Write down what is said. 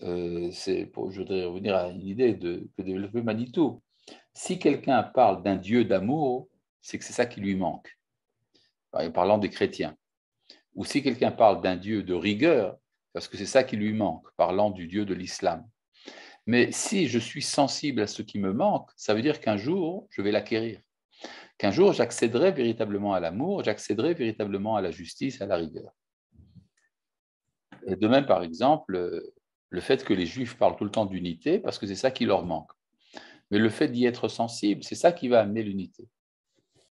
Euh, je voudrais revenir à une idée de, que développait Manitou. Si quelqu'un parle d'un Dieu d'amour, c'est que c'est ça qui lui manque, en parlant des chrétiens. Ou si quelqu'un parle d'un Dieu de rigueur, parce que c'est ça qui lui manque, parlant du Dieu de l'islam. Mais si je suis sensible à ce qui me manque, ça veut dire qu'un jour, je vais l'acquérir. Qu'un jour, j'accéderai véritablement à l'amour, j'accéderai véritablement à la justice, à la rigueur. de même, par exemple, le fait que les Juifs parlent tout le temps d'unité, parce que c'est ça qui leur manque. Mais le fait d'y être sensible, c'est ça qui va amener l'unité.